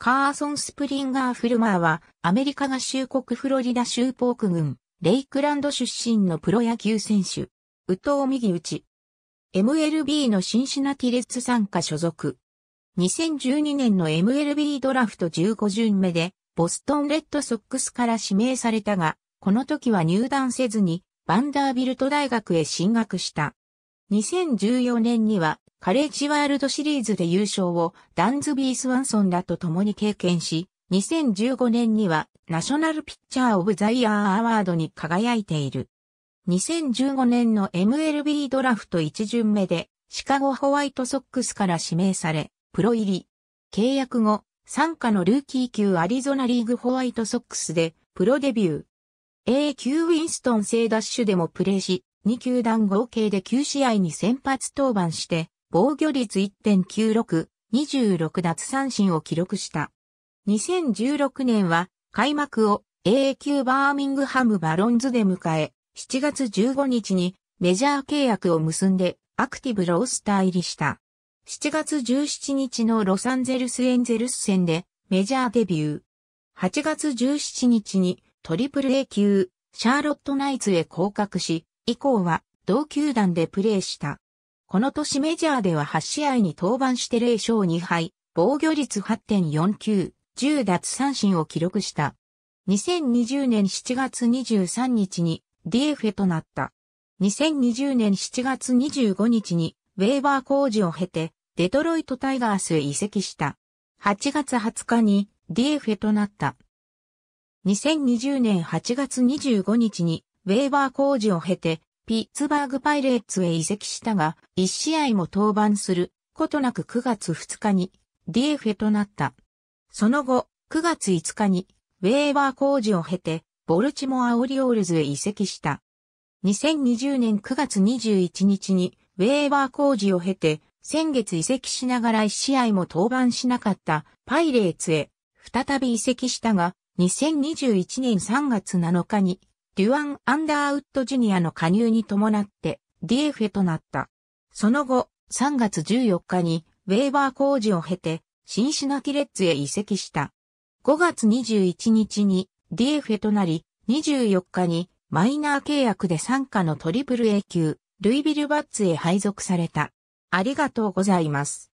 カーソン・スプリンガー・フルマーは、アメリカ合衆国フロリダ州ポーク郡、レイクランド出身のプロ野球選手。宇藤右打ち。MLB のシンシナティレッツ参加所属。2012年の MLB ドラフト15巡目で、ボストンレッドソックスから指名されたが、この時は入団せずに、バンダービルト大学へ進学した。2014年にはカレッジワールドシリーズで優勝をダンズビー・スワンソンらと共に経験し、2015年にはナショナルピッチャー・オブ・ザ・イヤー・アワードに輝いている。2015年の MLB ドラフト1巡目でシカゴホワイトソックスから指名され、プロ入り。契約後、参加のルーキー級アリゾナリーグホワイトソックスでプロデビュー。A 級ウィンストン製ダッシュでもプレーし、2球団合計で9試合に先発登板して、防御率1.96、26奪三振を記録した。2016年は開幕を AA 級バーミングハムバロンズで迎え、7月15日にメジャー契約を結んでアクティブロースター入りした。7月17日のロサンゼルスエンゼルス戦でメジャーデビュー。8月17日にトリプル A 級シャーロットナイツへ降格し、以降は同球団でプレーした。この年メジャーでは8試合に登板して0勝2敗、防御率8.49、10奪三振を記録した。2020年7月23日に DF となった。2020年7月25日にウェーバー工事を経てデトロイトタイガースへ移籍した。8月20日に DF となった。2020年8月25日にウェーバー工事を経てピッツバーグパイレーツへ移籍したが、1試合も登板することなく9月2日に DFA となった。その後、9月5日にウェーバー工事を経て、ボルチモアオリオールズへ移籍した。2020年9月21日にウェーバー工事を経て、先月移籍しながら1試合も登板しなかったパイレーツへ再び移籍したが、2021年3月7日にデュアン・アンダーウッド・ジュニアの加入に伴って、ディエフェとなった。その後、3月14日に、ウェーバー工事を経て、シンシナティレッツへ移籍した。5月21日にデエフェとなり、24日にマイナー契約で参加のトリプル A 級、ルイビルバッツへ配属された。ありがとうございます。